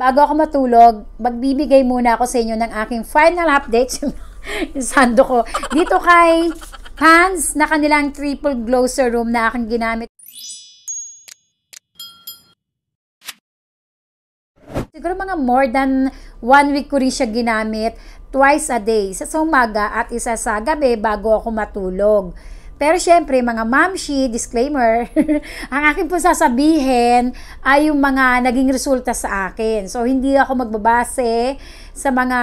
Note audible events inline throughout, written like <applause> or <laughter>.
bago ako matulog, magbibigay muna ako sa inyo ng aking final update <laughs> yung sando ko. Dito kay Pans na kanilang triple glow serum na aking ginamit. Siguro mga more than one week ko rin siya ginamit twice a day. Isa sa umaga at isa sa gabi bago ako matulog. Pero syempre, mga mamshi, disclaimer, <laughs> ang akin po sasabihin ay yung mga naging resulta sa akin. So, hindi ako magbabase sa mga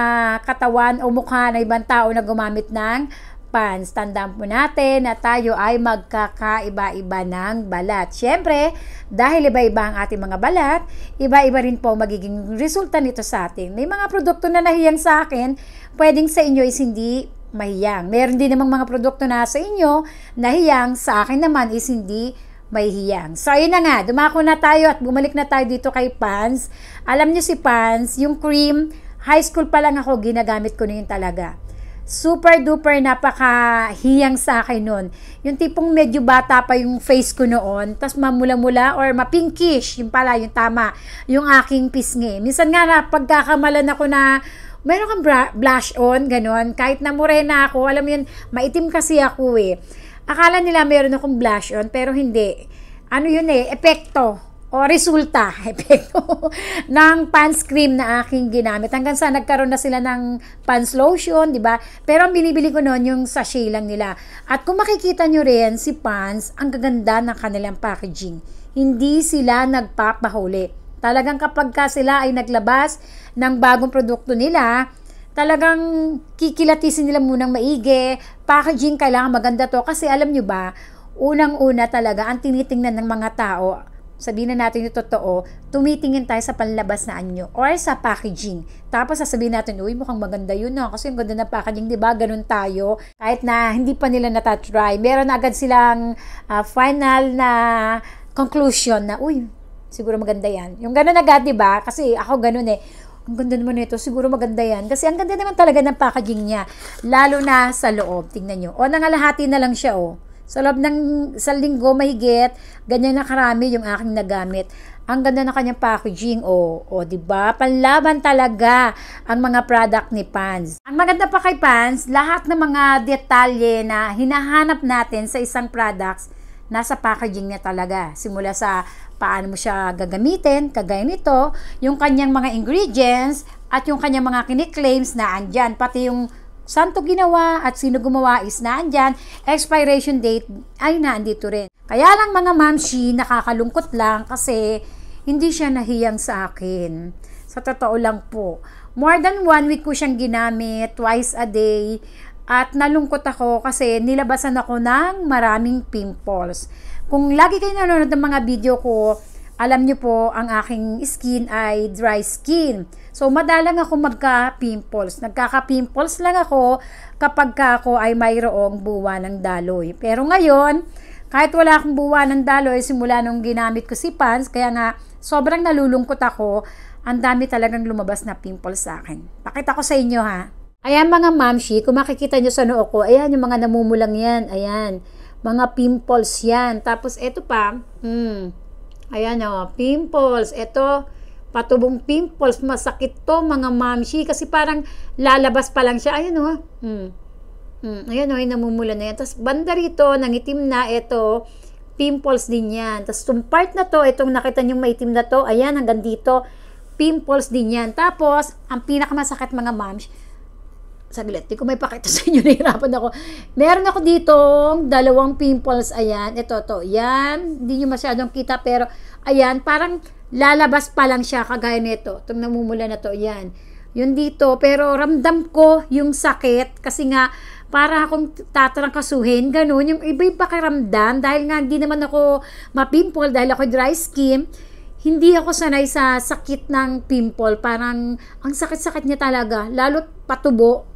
katawan o mukha ng ibang tao na gumamit ng pants. Tandaan po natin na tayo ay magkakaiba-iba ng balat. Siyempre, dahil iba-iba ang ating mga balat, iba-iba rin po magiging resulta nito sa atin. May mga produkto na nahiyan sa akin, pwedeng sa inyo is hindi mahiyang. Meron din namang mga produkto na sa inyo na hiyang, sa akin naman is hindi mahihiyang. So, ayun na nga, dumako na tayo at bumalik na tayo dito kay Pans. Alam niyo si Pans, yung cream, high school pa lang ako, ginagamit ko na yun talaga. Super duper napakahiyang sa akin noon. Yung tipong medyo bata pa yung face ko noon, tapos mamula-mula or mapinkish, yung pala yung tama, yung aking pisngi. Minsan nga na pagkakamalan ako na meron kang blush on, ganun. Kahit na morena ako, alam mo yun, maitim kasi ako eh. Akala nila meron akong blush on, pero hindi. Ano yun eh, epekto o resulta, <laughs> epekto ng pants cream na aking ginamit. Hanggang sa nagkaroon na sila ng pants lotion, di ba? Pero ang binibili ko noon yung sachet lang nila. At kung makikita nyo rin, si pants, ang gaganda ng kanilang packaging. Hindi sila nagpapahuli Talagang kapag ka sila ay naglabas ng bagong produkto nila, talagang kikilatisin nila munang maigi, packaging kailangan maganda to kasi alam nyo ba, unang-una talaga ang tinitingnan ng mga tao, sabihin na natin yung totoo, tumitingin tayo sa panlabas na anyo or sa packaging. Tapos sasabihin natin, uy, mukhang maganda yun na. Ah. Kasi yung ganda ng packaging, di ba? Ganun tayo. Kahit na hindi pa nila natatry, meron agad silang uh, final na conclusion na, uy, Siguro maganda yan. Yung ganun agad, di ba? Kasi ako ganun eh. Ang ganda naman nito. Siguro maganda yan. Kasi ang ganda naman talaga ng packaging niya. Lalo na sa loob. Tingnan nyo. O, nangalahati na lang siya, oh. Sa loob ng sa linggo mahigit, ganyan na karami yung aking nagamit. Ang ganda na kanyang packaging, oh. o, oh, oh, di ba? Panlaban talaga ang mga product ni Pans. Ang maganda pa kay Pans, lahat ng mga detalye na hinahanap natin sa isang products, nasa packaging niya talaga. Simula sa paano mo siya gagamitin, kagaya nito, yung kanyang mga ingredients at yung kanyang mga kiniklaims na andyan, pati yung santo ginawa at sino gumawa is na naandyan, expiration date ay naandito rin. Kaya lang mga mamshi, nakakalungkot lang kasi hindi siya nahiyang sa akin. Sa totoo lang po. More than one week ko siyang ginamit, twice a day. At nalungkot ako kasi nilabasan ako ng maraming pimples. Kung lagi kayo nanonood ng mga video ko, alam nyo po, ang aking skin ay dry skin. So, madalang ako magka-pimples. Nagkaka-pimples lang ako kapag ako ay mayroong buwa ng daloy. Pero ngayon, kahit wala akong buwa ng daloy, simula nung ginamit ko si Pans, kaya nga sobrang nalulungkot ako, ang dami talagang lumabas na pimples sa akin. Pakita ko sa inyo ha. Ayan mga mamshi, kung makikita nyo sa noo ko, ayan yung mga namumulang yan, ayan. Mga pimples yan. Tapos ito pa, hmm, ayan o, oh, pimples. Ito, patubong pimples. Masakit to mga mamshi kasi parang lalabas pa lang siya. Ayan o, oh, hmm. Hmm, ayan o, oh, yung namumula na yan. Tapos banda rito, nangitim na, ito, pimples din yan. Tapos itong part na to, itong nakita nyo maitim na to, ayan, hanggang dito, pimples din yan. Tapos, ang pinakamasakit mga mamshi, saglit, di ko may pakita <laughs> sa inyo, nahirapan ako. Meron ako ditong dalawang pimples, ayan, ito, to, yan, hindi nyo masyadong kita, pero, ayan, parang lalabas pa lang siya, kagaya nito, itong namumula na to, ayan, Yun dito, pero ramdam ko yung sakit, kasi nga, para akong tatarangkasuhin, ganun, yung iba'y pakiramdam, dahil nga, hindi naman ako mapimple, dahil ako dry skin, hindi ako sanay sa sakit ng pimple. Parang, ang sakit-sakit niya talaga. Lalo patubo,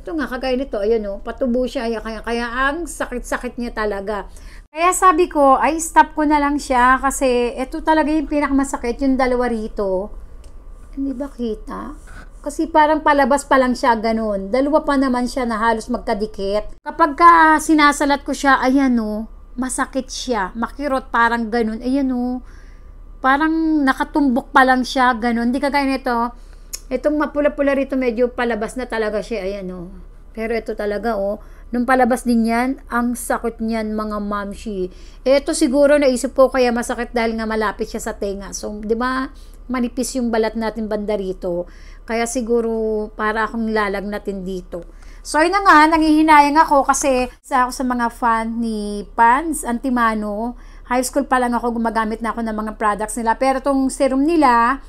ito nga, kagaya nito, ayun oh patubo siya, kaya, kaya ang sakit-sakit niya talaga. Kaya sabi ko, ay stop ko na lang siya kasi ito talaga yung pinakamasakit, yung dalawa rito. Hindi ba kita? Kasi parang palabas pa lang siya ganun. Dalawa pa naman siya na halos magkadikit. Kapag ka sinasalat ko siya, ayan oh masakit siya. Makirot parang ganun. Ayan oh parang nakatumbok pa lang siya ganun. Hindi kagaya nito, Itong mapula-pula rito, medyo palabas na talaga siya. Ayan, eh, oh. Pero ito talaga, oh. Nung palabas din yan, ang sakot niyan, mga mamshi. Ito siguro naisip po kaya masakit dahil nga malapit siya sa tenga. So, di ba, manipis yung balat natin banda rito. Kaya siguro, para akong lalag natin dito. So, yun na nga, nangihinayang ako kasi sa ako sa mga fan ni Pans Antimano, high school pa lang ako, gumagamit na ako ng mga products nila. Pero itong serum nila,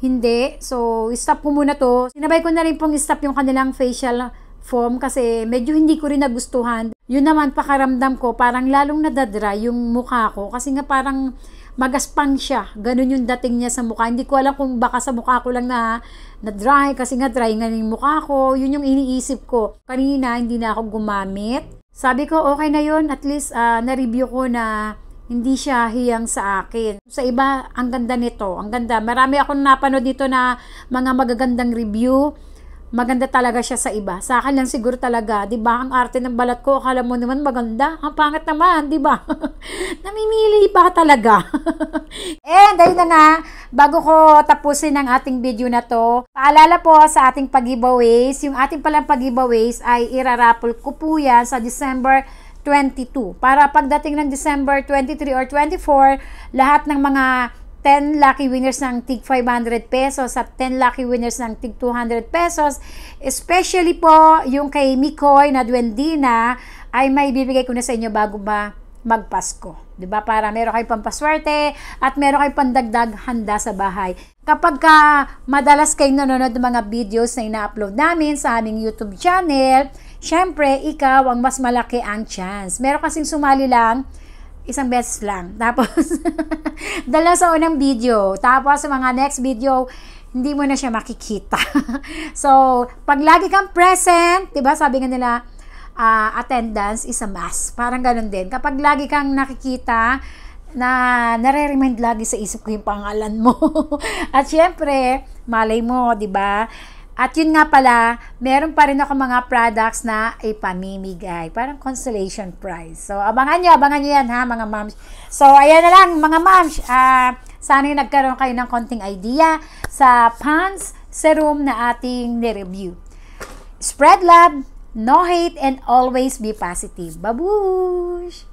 hindi. So, stop ko muna to. Sinabay ko na rin pong stop yung kanilang facial foam kasi medyo hindi ko rin nagustuhan. Yun naman, pakaramdam ko, parang lalong nadadry yung mukha ko kasi nga parang magaspang siya. Ganun yung dating niya sa mukha. Hindi ko alam kung baka sa mukha ko lang na, na dry kasi nga dry nga yung mukha ko. Yun yung iniisip ko. Kanina, hindi na ako gumamit. Sabi ko, okay na yun. At least, uh, na-review ko na hindi siya hiyang sa akin. Sa iba, ang ganda nito. Ang ganda. Marami akong napanood dito na mga magagandang review. Maganda talaga siya sa iba. Sa akin lang siguro talaga, 'di ba? Ang arte ng balat ko, akala mo naman maganda. Ang pangit naman, 'di ba? <laughs> Namimili pa talaga. <laughs> And ayun na nga, bago ko tapusin ang ating video na to, paalala po sa ating pag-giveaways. Yung ating palang pag-giveaways ay irarapol ko po yan sa December 22. Para pagdating ng December 23 or 24, lahat ng mga 10 lucky winners ng TIG 500 pesos at 10 lucky winners ng TIG 200 pesos. Especially po yung kay Mikoy na Duendina ay may bibigay ko na sa inyo bago ba magpasko. 'Di ba? Para meron kayong pampaswerte at meron kayong pandagdag handa sa bahay. Kapag ka madalas kayong nanonood ng mga videos na ina-upload namin sa aming YouTube channel, syempre ikaw ang mas malaki ang chance. Meron kasing sumali lang isang beses lang. <laughs> Tapos, dala sa unang video. Tapos, sa mga next video, hindi mo na siya makikita. <laughs> so, pag lagi kang present, di ba, sabi nga nila, uh, attendance is a must. Parang ganun din. Kapag lagi kang nakikita na nare-remind lagi sa isip ko yung pangalan mo. <laughs> At syempre, malay mo, 'di ba? At yun nga pala, meron pa rin ako mga products na ipamimigay. Parang consolation prize. So, abangan nyo, abangan nyo yan ha, mga moms. So, ayan na lang, mga moms. Uh, sana yung nagkaroon kayo ng konting idea sa pants serum na ating nireview. Spread love! No hate and always be positive. Babush!